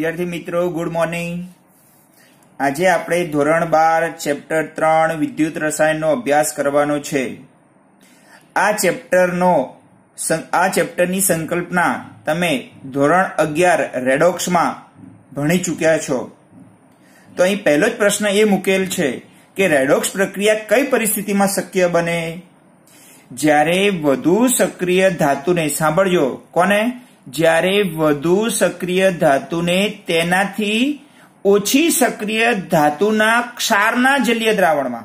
વિદ્યાર્થી મિત્રો good morning આજે આપણે ધોરણ બાર ચેપ્ટર ત્રણ વિદ્યુત રસાયણનો અભ્યાસ કરવાનો છે આ ચેપ્ટરનો આ ચેપ્ટરની સંકલ્પના તમે ધોરણ અગિયાર રેડોક્સમાં ભણી ચૂક્યા છો તો અહીં પહેલો જ પ્રશ્ન એ મૂકેલ છે કે રેડોક્સ પ્રક્રિયા કઈ પરિસ્થિતિમાં શક્ય બને જ્યારે વધુ સક્રિય ધાતુને સાંભળજો કોને જ્યારે વધુ સક્રિય ધાતુને તેનાથી ઓછી સક્રિય ધાતુના ક્ષારના જલીય દ્રાવણમાં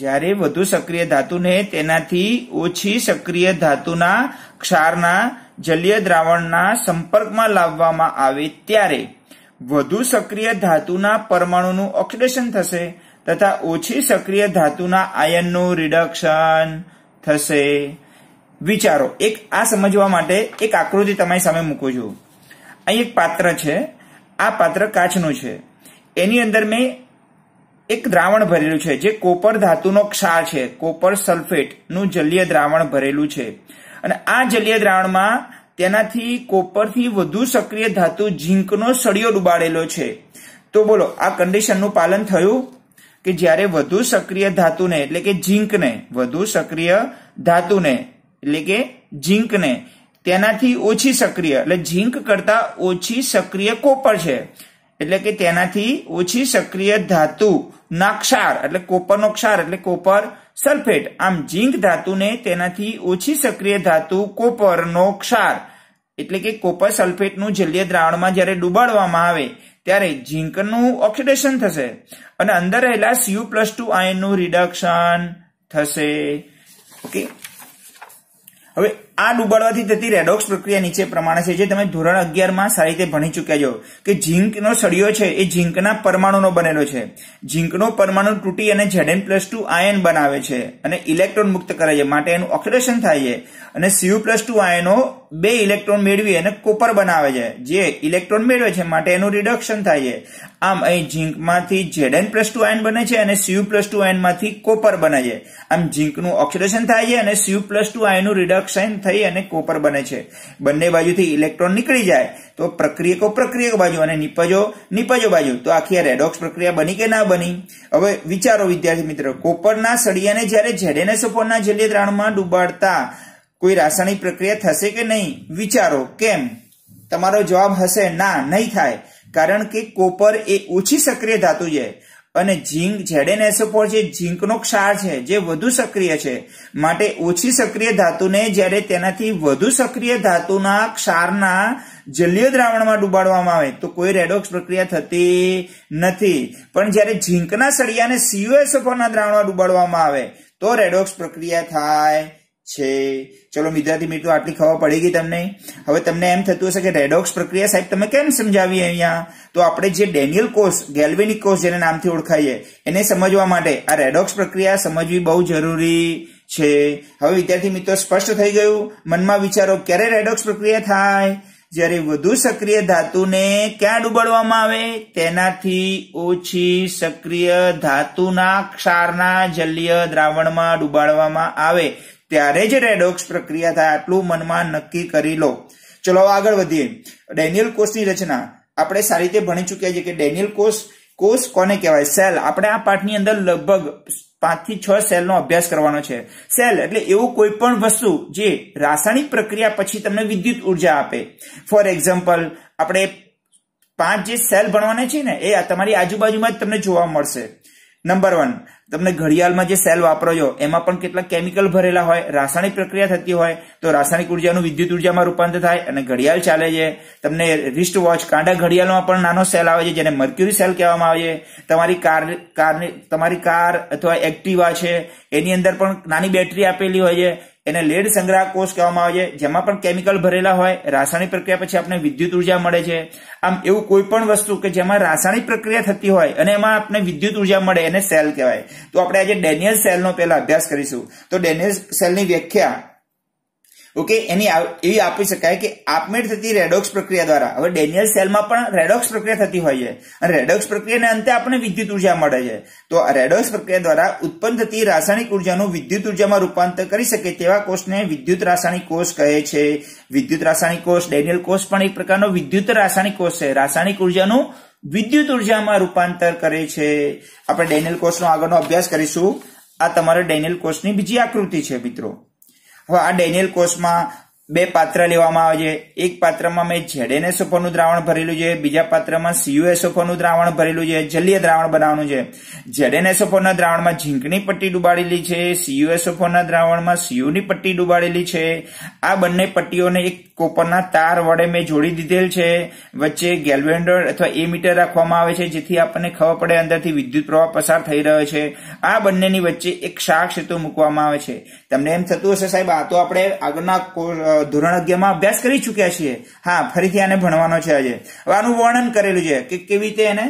જ્યારે વધુ સક્રિય ધાતુને તેનાથી ઓછી સક્રિય ધાતુના ક્ષારના જલીય દ્રાવણના સંપર્કમાં લાવવામાં આવે ત્યારે વધુ સક્રિય ધાતુના પરમાણુનું ઓક્સિડેશન થશે તથા ઓછી સક્રિય ધાતુના આયનનું રિડક્શન થશે વિચારો એક આ સમજવા માટે એક આકૃતિ તમારી સામે મૂકું છું અહીં એક પાત્ર છે આ પાત્ર કાચનું છે એની અંદર મેં એક દ્રાવણ ભરેલું છે જે કોપર ધાતુનો ક્ષાર છે કોપર સલ્ફેટનું જલીય દ્રાવણ ભરેલું છે અને આ જલીય દ્રાવણમાં તેનાથી કોપરથી વધુ સક્રિય ધાતુ ઝીંકનો સળિયો ડુબાડેલો છે તો બોલો આ કન્ડિશનનું પાલન થયું કે જ્યારે વધુ સક્રિય ધાતુને એટલે કે ઝીંકને વધુ સક્રિય ધાતુને એટલે કે ઝીંકને તેનાથી ઓછી સક્રિય એટલે ઝીંક કરતા ઓછી સક્રિય કોપર છે એટલે કે તેનાથી ઓછી સક્રિય ધાતુ ના ક્ષાર એટલે કોપરનો ક્ષાર એટલે કોપર સલ્ફેટ આમ ઝીંક ધાતુને તેનાથી ઓછી સક્રિય ધાતુ કોપરનો ક્ષાર એટલે કે કોપર સલ્ફેટનું જલીય દ્રાવણમાં જ્યારે ડુબાડવામાં આવે ત્યારે ઝીંકનું ઓક્સિડેશન થશે અને અંદર રહેલા સીયુ પ્લસ ટુ આયનનું રિડક્શન થશે ઓકે હવે આ ડુબાડવાથી થતી રેડોક્સ પ્રક્રિયા નીચે પ્રમાણે છે જે તમે ધોરણ અગિયારમાં સારી રીતે ભણી ચૂક્યા છો કે ઝીંકનો સળિયો છે એ ઝીંકના પરમાણુનો બનેલો છે ઝીંકનો પરમાણુ તૂટી અને ઝેડએન પ્લસ ટુ આયન બનાવે છે અને ઇલેક્ટ્રોન મુક્ત કરે છે માટે એનું ઓક્સિડેશન થાય છે અને સીયુ પ્લસ ટુ આયનો બે ઇલેક્ટ્રોન મેળવી અને કોપર બનાવે છે જે ઇલેક્ટ્રોન મેળવે છે માટે એનું રિડક્શન થાય છે આમ અહીં ઝીંકમાંથી ઝેડન પ્લસ ટુ આયન બને છે અને સીયુ પ્લસ ટુ આયનમાંથી કોપર બને છે આમ ઝીંકનું ઓક્સિડેશન થાય છે અને સીયુ પ્લસ ટુ આયનનું રિડક્શન થઈ અને કોપર બને છે બંને બાજુથી ઇલેક્ટ્રોન નીકળી જાય તો પ્રક્રિયકો પ્રક્રિયક બાજુ અને નિપજો નિપજો બાજુ તો આખી આ રેડોક્સ પ્રક્રિયા બની કે ના બની હવે વિચારો વિદ્યાર્થી મિત્રો કોપરના સળિયાને જ્યારે ઝેડેનએસોફોરના જલીય દ્રાણમાં ડૂબાડતા કોઈ રાસાયણિક પ્રક્રિયા થશે કે નહીં વિચારો કેમ તમારો જવાબ હશે ના નહીં થાય કારણ કે કોપર એ ઓછી સક્રિય ધાતુ છે અને ઝીંક ઝેડેન એસોફોર જે ઝીંકનો ક્ષાર છે જે વધુ સક્રિય છે માટે ઓછી સક્રિય ધાતુને જ્યારે તેનાથી વધુ સક્રિય ધાતુના ક્ષારના જલીય દ્રાવણમાં ડુબાડવામાં આવે તો કોઈ રેડોક્સ પ્રક્રિયા થતી નથી પણ જ્યારે ઝીંકના સળિયાને સીયુએસોફોરના દ્રાવણમાં ડુબાડવામાં આવે તો રેડોક્સ પ્રક્રિયા થાય છે ચલો વિદ્યાર્થી મિત્રો આટલી ખબર પડી ગઈ તમને હવે તમને એમ થતું હશે કે રેડોક્સ પ્રક્રિયા સાહેબ તમે કેમ સમજાવીએ અહીંયા તો આપણે જે ડેનિયલ કોષ ગેલ્વેનિક કોષ જેના નામથી ઓળખાઈએ એને સમજવા માટે આ રેડોક્સ પ્રક્રિયા સમજવી બહુ જરૂરી છે હવે વિદ્યાર્થી મિત્રો સ્પષ્ટ થઈ ગયું મનમાં વિચારો ક્યારે રેડોક્સ પ્રક્રિયા થાય જ્યારે વધુ સક્રિય ધાતુને ક્યાં ડૂબાડવામાં આવે તેનાથી ઓછી સક્રિય ધાતુના ક્ષારના જલીય દ્રાવણમાં ડૂબાડવામાં આવે ત્યારે જ રેડોક્સ પ્રક્રિયા થાય આટલું મનમાં નક્કી કરી લો ચલો આગળ વધીએ ડેનિયલ કોષની રચના આપણે સારી રીતે ભણી ચૂક્યા છીએ કે ડેનિયલ કોષ કોષ કોને કહેવાય સેલ આપણે આ પાઠની અંદર લગભગ પાંચ થી છ સેલનો અભ્યાસ કરવાનો છે સેલ એટલે એવું કોઈ પણ વસ્તુ જે રાસાયણિક પ્રક્રિયા પછી તમને વિદ્યુત ઉર્જા આપે ફોર એક્ઝામ્પલ આપણે પાંચ જે સેલ ભણવાના છે ને એ તમારી આજુબાજુમાં જ તમને જોવા મળશે નંબર વન તમને ઘડિયાળમાં જે સેલ વાપરો છો એમાં પણ કેટલા કેમિકલ ભરેલા હોય રાસાયણિક પ્રક્રિયા થતી હોય તો રાસાયણિક ઉર્જાનું વિદ્યુત ઉર્જામાં રૂપાંતર થાય અને ઘડિયાળ ચાલે છે તમને રિસ્ટ વોચ કાંડા ઘડિયાળમાં પણ નાનો સેલ આવે છે જેને મર્ક્યુરી સેલ કહેવામાં આવે છે તમારી કાર કારની તમારી કાર અથવા એક્ટિવા છે એની અંદર પણ નાની બેટરી આપેલી હોય છે એને લેડ સંગ્રહ કોષ કહેવામાં આવે છે જેમાં પણ કેમિકલ ભરેલા હોય રાસાયણિક પ્રક્રિયા પછી આપણે વિદ્યુત ઉર્જા મળે છે આમ એવું કોઈ પણ વસ્તુ કે જેમાં રાસાયણિક પ્રક્રિયા થતી હોય અને એમાં આપણે વિદ્યુત ઉર્જા મળે એને સેલ કહેવાય તો આપણે આજે ડેનિયલ સેલનો પહેલા અભ્યાસ કરીશું તો ડેનિયલ સેલની વ્યાખ્યા ઓકે એની એવી આપી શકાય કે આપમેળ થતી રેડોક્સ પ્રક્રિયા દ્વારા હવે ડેનિયલ સેલમાં પણ રેડોક્સ પ્રક્રિયા થતી હોય છે અને રેડોક્સ પ્રક્રિયાને અંતે આપણે વિદ્યુત ઉર્જા મળે છે તો રેડોક્સ પ્રક્રિયા દ્વારા ઉત્પન્ન થતી રાસાયણિક ઉર્જાનું વિદ્યુત ઉર્જામાં રૂપાંતર કરી શકે તેવા કોષને વિદ્યુત રાસાયણિક કોષ કહે છે વિદ્યુત રાસાયણિક કોષ ડેનિયલ કોષ પણ એક પ્રકારનો વિદ્યુત રાસાયણિક કોષ છે રાસાયણિક ઉર્જાનું વિદ્યુત ઉર્જામાં રૂપાંતર કરે છે આપણે ડેનિયલ કોષનો આગળનો અભ્યાસ કરીશું આ તમારા ડેનિયલ કોષની બીજી આકૃતિ છે મિત્રો આ ડેનિયલ કોષમાં બે પાત્ર લેવામાં આવે છે એક પાત્રમાં મેં ઝેડએનએસોફોનું દ્રાવણ ભરેલું છે બીજા પાત્રમાં સીયુએસોફોનું દ્રાવણ ભરેલું છે જલીય દ્રાવણ બનાવવાનું છે ઝેડએનએસોફોના દ્રાવણમાં ઝીંકની પટ્ટી ડુબાડેલી છે સીયુએસોફોના દ્રાવણમાં સીયુની પટ્ટી ડુબાડેલી છે આ બંને પટ્ટીઓને એક કોપરના તાર વડે મેં જોડી દીધેલ છે વચ્ચે ગેલવેન્ડર અથવા એ મીટર રાખવામાં આવે છે જેથી આપણને ખબર પડે અંદરથી વિદ્યુત પ્રવાહ પસાર થઈ રહ્યો છે આ બંનેની વચ્ચે એક શાક સેતુ મૂકવામાં આવે છે તમને એમ થતું હશે સાહેબ આ તો આપણે આગળના ધોરણ અગિયારમાં અભ્યાસ કરી ચૂક્યા છીએ હા ફરીથી આને ભણવાનો છે આજે આનું વર્ણન કરેલું છે કે કેવી રીતે એને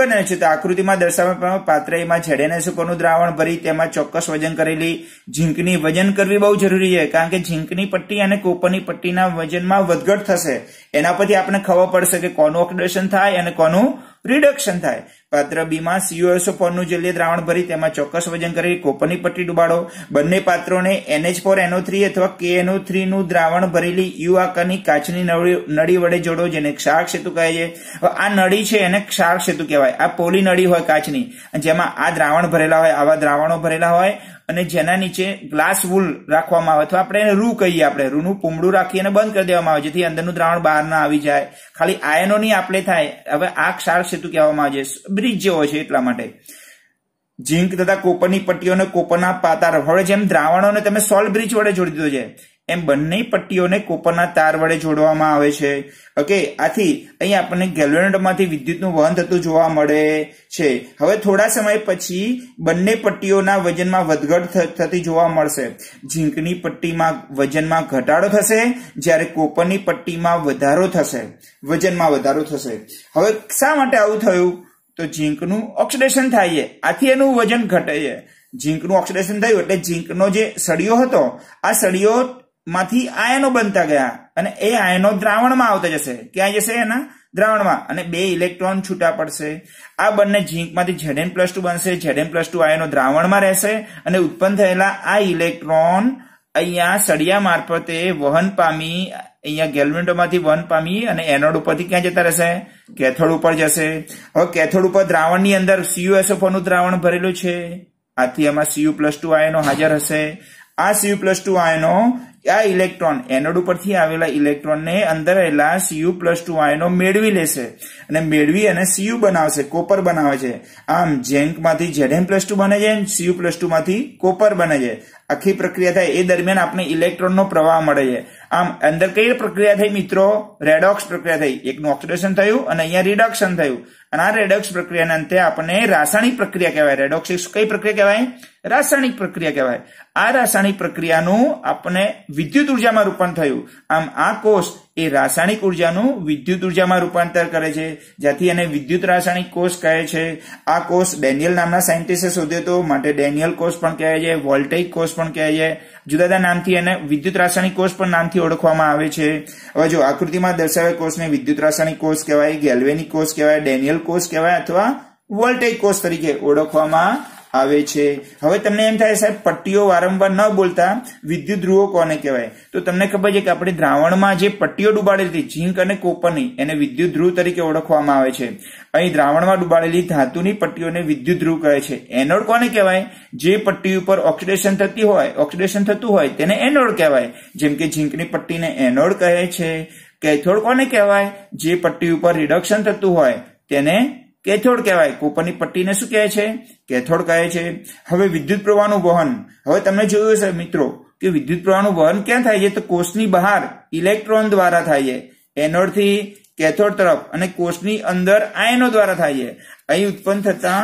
બને છે તો આકૃતિમાં દર્શાવવામાં પાત્ર એમાં છેડેને સુકોનું દ્રાવણ ભરી તેમાં ચોક્કસ વજન કરેલી ઝીંકની વજન કરવી બહુ જરૂરી છે કારણ કે ઝીંકની પટ્ટી અને કોપરની પટ્ટીના વજનમાં વધઘટ થશે એના પરથી આપણે ખબર પડશે કે કોનું ઓક્સિડેશન થાય અને કોનું રિડક્શન થાય પાત્ર બીમાં સીઓએસઓ ફોરનું જલીય દ્રાવણ ભરી તેમાં ચોક્કસ વજન કરી કોપરની પટ્ટી ડુબાડો બંને પાત્રોને એનએચ ફોર એનઓ થ્રી અથવા કે કેએનઓ થ્રીનું દ્રાવણ ભરેલી યુ આકારની કાચની નળી વડે જોડો જેને ક્ષાર સેતુ કહે છે આ નળી છે એને ક્ષાર સેતુ કહેવાય આ પોલી નળી હોય કાચની જેમાં આ દ્રાવણ ભરેલા હોય આવા દ્રાવણો ભરેલા હોય અને જેના નીચે ગ્લાસ વૂલ રાખવામાં આવે અથવા આપણે રૂ કહીએ આપણે રૂનું પૂમડું રાખી અને બંધ કરી દેવામાં આવે જેથી અંદરનું દ્રાવણ બહાર ના આવી જાય ખાલી આયનોની આપણે થાય હવે આ ક્ષાર સેતુ કહેવામાં આવે છે બ્રિજ જેવો છે એટલા માટે ઝીંક તથા કોપરની પટ્ટીઓને કોપરના પાતા હવે જેમ દ્રાવણોને તમે સોલ્ટ બ્રિજ વડે જોડી દીધો છે એમ બંને પટ્ટીઓને કોપરના તાર વડે જોડવામાં આવે છે ઓકે આથી અહીં આપણને ગેલોનેટમાંથી વિદ્યુતનું વહન થતું જોવા મળે છે હવે થોડા સમય પછી બંને પટ્ટીઓના વજનમાં વધઘટ થતી જોવા મળશે ઝીંકની પટ્ટીમાં વજનમાં ઘટાડો થશે જ્યારે કોપરની પટ્ટીમાં વધારો થશે વજનમાં વધારો થશે હવે શા માટે આવું થયું તો ઝીંકનું ઓક્સિડેશન થાય છે આથી એનું વજન ઘટે છે ઝીંકનું ઓક્સિડેશન થયું એટલે ઝીંકનો જે સળિયો હતો આ સળિયો માંથી આયનો બનતા ગયા અને એ આયનો દ્રાવણમાં આવતા જશે ક્યાં જશે એના દ્રાવણમાં અને બે ઇલેક્ટ્રોન છૂટા પડશે આ બંને ઝીંકમાંથી ઝેડએન પ્લસ ટુ બનશે ઝેડએન પ્લસ ટુ આયનો દ્રાવણમાં રહેશે અને ઉત્પન્ન થયેલા આ ઇલેક્ટ્રોન અહીંયા સળિયા મારફતે વહન પામી અહીંયા ગેલ્મેન્ટોમાંથી વહન પામી અને એનોડ ઉપરથી ક્યાં જતા રહેશે કેથોડ ઉપર જશે હવે કેથોડ ઉપર દ્રાવણની અંદર સીયુએસએફઓ નું દ્રાવણ ભરેલું છે આથી એમાં સીયુ પ્લસ ટુ આયનો હાજર હશે આ સીયુ પ્લસ ટુ આયનો આ ઇલેક્ટ્રોન એનોડ ઉપરથી આવેલા ઇલેક્ટ્રોનને અંદર રહેલા સીયુ પ્લસ ટુ આયનો મેળવી લેશે અને મેળવી અને સીયુ બનાવશે કોપર બનાવે છે આમ ઝેન્કમાંથી ઝેડએમ પ્લસ ટુ બને છે સીયુ પ્લસ ટુમાંથી કોપર બને છે આખી પ્રક્રિયા થાય એ દરમિયાન આપણે ઇલેક્ટ્રોનનો પ્રવાહ મળે છે આમ અંદર કઈ પ્રક્રિયા થઈ મિત્રો રેડોક્સ પ્રક્રિયા થઈ એકનું ઓક્સિડેશન થયું અને અહીંયા રિડક્શન થયું અને આ રેડોક્સ પ્રક્રિયાના અંતે આપણને રાસાયણિક પ્રક્રિયા કહેવાય રેડોક્સ કઈ પ્રક્રિયા કહેવાય રાસાયણિક પ્રક્રિયા કહેવાય આ રાસાયણિક પ્રક્રિયાનું આપણને વિદ્યુત ઉર્જામાં રૂપાંતર થયું આમ આ કોષ એ રાસાયણિક ઉર્જાનું વિદ્યુત ઉર્જામાં રૂપાંતર કરે છે જેથી એને વિદ્યુત રાસાયણિક કોષ કહે છે આ કોષ ડેનિયલ નામના સાયન્ટિસ્ટે શોધ્યો હતો માટે ડેનિયલ કોષ પણ કહે છે વોલ્ટેક કોષ પણ કહે છે જુદા જુદા નામથી એને વિદ્યુત રાસાયણિક કોષ પણ નામથી ઓળખવામાં આવે છે હવે જો આકૃતિમાં દર્શાવેલ કોષને વિદ્યુત રાસાયણિક કોષ કહેવાય ગેલ્વેનિક કોષ કહેવાય ડેનિયલ કોષ કહેવાય અથવા વોલ્ટેજ કોષ તરીકે ઓળખવામાં આવે છે હવે તમને એમ થાય સાહેબ પટ્ટીઓ વારંવાર ન બોલતા વિદ્યુત ધ્રુવો કોને કહેવાય તો તમને ખબર છે કે આપણે દ્રાવણમાં જે પટ્ટીઓ ડુબાડેલી હતી ઝીંક અને કોપરની એને વિદ્યુત ધ્રુવ તરીકે ઓળખવામાં આવે છે અહીં દ્રાવણમાં ડુબાડેલી ધાતુની પટ્ટીઓને વિદ્યુત ધ્રુવ કહે છે એનોડ કોને કહેવાય જે પટ્ટી ઉપર ઓક્સિડેશન થતી હોય ઓક્સિડેશન થતું હોય તેને એનોડ કહેવાય જેમ કે ઝીંકની પટ્ટીને એનોડ કહે છે કેથોડ કોને કહેવાય જે પટ્ટી ઉપર રિડક્શન થતું હોય તેને કેથોડ કહેવાય કોપરની પટ્ટીને શું કહે છે કેથોડ કહે છે હવે વિદ્યુત પ્રવાહનું વહન હવે તમે જોયું હશે મિત્રો કે વિદ્યુત પ્રવાહનું વહન ક્યાં થાય છે તો કોષની બહાર ઇલેક્ટ્રોન દ્વારા થાય છે એનોડથી કેથોડ તરફ અને કોષની અંદર આયનો દ્વારા થાય છે અહીં ઉત્પન્ન થતા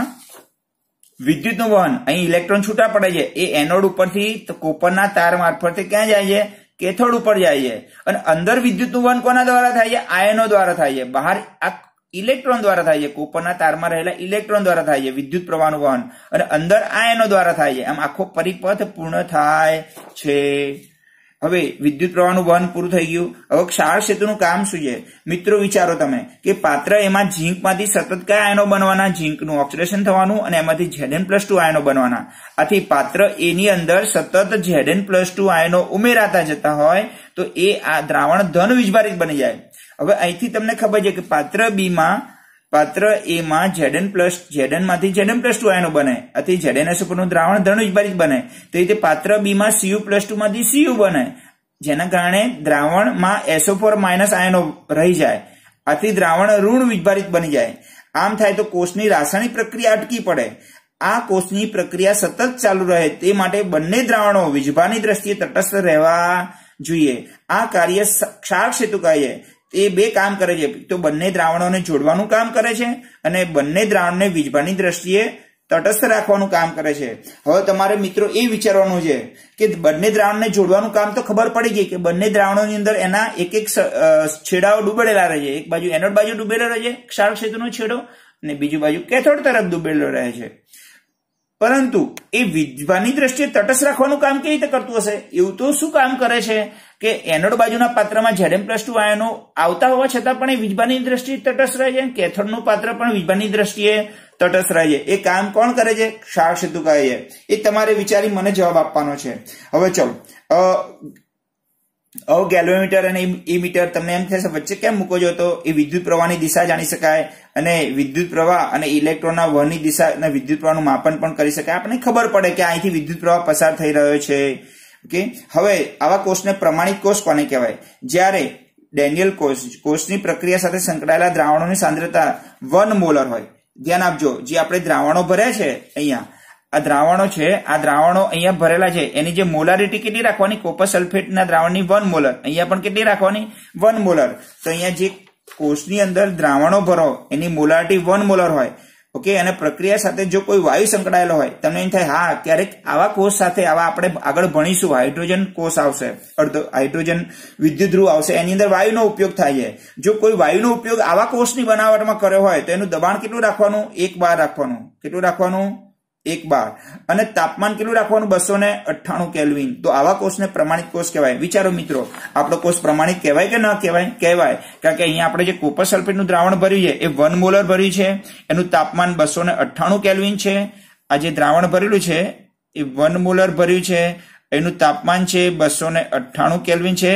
વિદ્યુતનું વહન અહીં ઇલેક્ટ્રોન છૂટા પડે છે એ એનોડ ઉપરથી કોપરના તાર મારફતે ક્યાં જાય છે કેથોડ ઉપર જાય છે અને અંદર વિદ્યુતનું વહન કોના દ્વારા થાય છે આયનો દ્વારા થાય છે બહાર આ ઇલેક્ટ્રોન દ્વારા થાય છે કોપરના તારમાં રહેલા ઇલેક્ટ્રોન દ્વારા થાય છે વિદ્યુત પ્રવાહનું વહન અને અંદર આયનો દ્વારા થાય છે આમ આખો પરિપથ પૂર્ણ થાય છે હવે વિદ્યુત પ્રવાહનું વહન પૂરું થઈ ગયું હવે ક્ષાર સેતુનું કામ શું છે મિત્રો વિચારો તમે કે પાત્ર એમાં ઝીંકમાંથી સતત કયા આયનો બનવાના ઝીંકનું ઓક્સિડેશન થવાનું અને એમાંથી ઝેડન પ્લસ ટુ આયનો બનવાના આથી પાત્ર એની અંદર સતત ઝેડન પ્લસ ટુ આયનો ઉમેરાતા જતા હોય તો એ આ દ્રાવણ ધન વીજભારિત બની જાય હવે અહીંથી તમને ખબર છે કે પાત્ર બીમાં પાત્ર એમાં જેડન પ્લસ ઝેડન માંથી ઝેડન પ્લસ ટુ આયનો બને આથી ઝેડએનએસ ઉપરનું દ્રાવણ ધનુજબારી બને તો રીતે પાત્ર બીમાં સીયુ પ્લસ ટુ માંથી સીયુ બને જેના કારણે દ્રાવણમાં એસો ફોર માઇનસ આયનો રહી જાય આથી દ્રાવણ ઋણ વિભારિત બની જાય આમ થાય તો કોષની રાસાયણિક પ્રક્રિયા અટકી પડે આ કોષની પ્રક્રિયા સતત ચાલુ રહે તે માટે બંને દ્રાવણો વિજભાની દ્રષ્ટિએ તટસ્થ રહેવા જોઈએ આ કાર્ય ક્ષાર સેતુ કહીએ એ બે કામ કરે છે તો બંને દ્રાવણોને જોડવાનું કામ કરે છે અને બંને દ્રાવણને વીજભારની દ્રષ્ટિએ તટસ્થ રાખવાનું કામ કરે છે હવે તમારે મિત્રો એ વિચારવાનું છે કે બંને દ્રાવણને જોડવાનું કામ તો ખબર પડી ગઈ કે બંને દ્રાવણોની અંદર એના એક એક છેડાઓ ડૂબેલા રહે છે એક બાજુ એનોડ બાજુ ડૂબેલો રહે છે ક્ષાર ક્ષેત્રનો છેડો અને બીજી બાજુ કેથોડ તરફ ડૂબેલો રહે છે પરંતુ એ વિધવાની દ્રષ્ટિએ તટસ્થ રાખવાનું કામ કેવી રીતે કરતું હશે એવું તો શું કામ કરે છે કે એનોડ બાજુના પાત્રમાં ઝેડએમ પ્લસ ટુ આયનો આવતા હોવા છતાં પણ એ વિજબાની દ્રષ્ટિએ તટસ્થ રહે છે કેથોડનું પાત્ર પણ વિજબાની દ્રષ્ટિએ તટસ્થ રહે છે એ કામ કોણ કરે છે ક્ષાર સેતુ કહે છે એ તમારે વિચારી મને જવાબ આપવાનો છે હવે ચલો અવ ગેલોમીટર અને ઈ મીટર તમને એમ થશે વચ્ચે કેમ મૂકો છો તો એ વિદ્યુત પ્રવાહની દિશા જાણી શકાય અને વિદ્યુત પ્રવાહ અને ઇલેક્ટ્રોનના વહનની દિશા અને વિદ્યુત પ્રવાહનું માપન પણ કરી શકાય આપણને ખબર પડે કે અહીંથી વિદ્યુત પ્રવાહ પસાર થઈ રહ્યો છે ઓકે હવે આવા કોષને પ્રમાણિત કોષ કોને કહેવાય જ્યારે ડેનિયલ કોષ કોષની પ્રક્રિયા સાથે સંકળાયેલા દ્રાવણોની સાંદ્રતા વન મોલર હોય ધ્યાન આપજો જે આપણે દ્રાવણો ભર્યા છે અહીંયા આ દ્રાવણો છે આ દ્રાવણો અહીંયા ભરેલા છે એની જે મોલારિટી કેટલી રાખવાની કોપર સલ્ફેટના દ્રાવણની વન મોલર અહીંયા પણ કેટલી રાખવાની વન મોલર તો અહીંયા જે કોષની અંદર દ્રાવણો ભરો એની મોલારિટી વન મોલર હોય ઓકે અને પ્રક્રિયા સાથે જો કોઈ વાયુ સંકળાયેલો હોય તમને એમ થાય હા ક્યારેક આવા કોષ સાથે આવા આપણે આગળ ભણીશું હાઇડ્રોજન કોષ આવશે અડધો હાઇડ્રોજન વિદ્યુત ધ્રુવ આવશે એની અંદર વાયુનો ઉપયોગ થાય છે જો કોઈ વાયુનો ઉપયોગ આવા કોષની બનાવટમાં કર્યો હોય તો એનું દબાણ કેટલું રાખવાનું એક બાર રાખવાનું કેટલું રાખવાનું એક બાર અને તાપમાન કેટલું રાખવાનું બસો ને અઠ્ઠાણું કેલ્વિન તો આવા કોષને પ્રમાણિત કોષ કહેવાય વિચારો મિત્રો આપણો કોષ પ્રમાણિત કહેવાય કે ન કહેવાય કહેવાય કારણ કે અહીંયા આપણે જે કોપર સલ્ફેટનું દ્રાવણ ભર્યું છે એ વન મોલર ભર્યું છે એનું તાપમાન બસો ને અઠ્ઠાણું કેલ્વિન છે આ જે દ્રાવણ ભરેલું છે એ વન મોલર ભર્યું છે એનું તાપમાન છે બસો ને અઠ્ઠાણું કેલ્વિન છે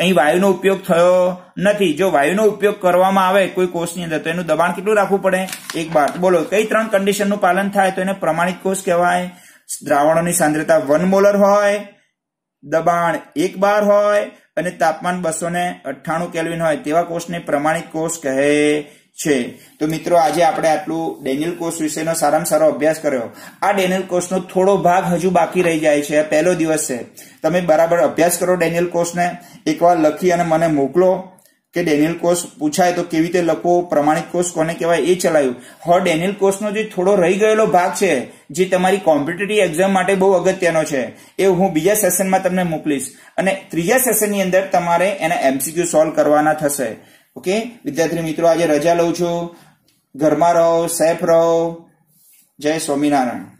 અહીં વાયુનો ઉપયોગ થયો નથી જો વાયુનો ઉપયોગ કરવામાં આવે કોઈ કોષની અંદર તો એનું દબાણ કેટલું રાખવું પડે એક બાર બોલો કઈ ત્રણ કન્ડિશનનું પાલન થાય તો એને પ્રમાણિત કોષ કહેવાય દ્રાવણોની સાંદ્રતા વન મોલર હોય દબાણ એક બાર હોય અને તાપમાન બસો ને અઠ્ઠાણું કેલ્વિન હોય તેવા કોષને પ્રમાણિત કોષ કહે છે તો મિત્રો આજે આપણે આટલું ડેનિયલ કોર્સ વિશેનો સારામાં સારો અભ્યાસ કર્યો આ ડેનિયલ કોર્સનો થોડો ભાગ હજુ બાકી રહી જાય છે પહેલો દિવસ છે તમે બરાબર અભ્યાસ કરો ડેનિયલ કોર્સને એકવાર લખી અને મને મોકલો કે ડેનિયલ કોર્સ પૂછાય તો કેવી રીતે લખવો પ્રમાણિત કોર્સ કોને કહેવાય એ ચલાવ્યું હવે ડેનિયલ કોર્સનો જે થોડો રહી ગયેલો ભાગ છે જે તમારી કોમ્પિટેટિવ એક્ઝામ માટે બહુ અગત્યનો છે એ હું બીજા સેશનમાં તમને મોકલીશ અને ત્રીજા સેશનની અંદર તમારે એના એમસીક્યુ સોલ્વ કરવાના થશે ઓકે વિદ્યાર્થી મિત્રો આજે રજા લઉં છું ઘરમાં રહો સેફ રહો જય સ્વામિનારાયણ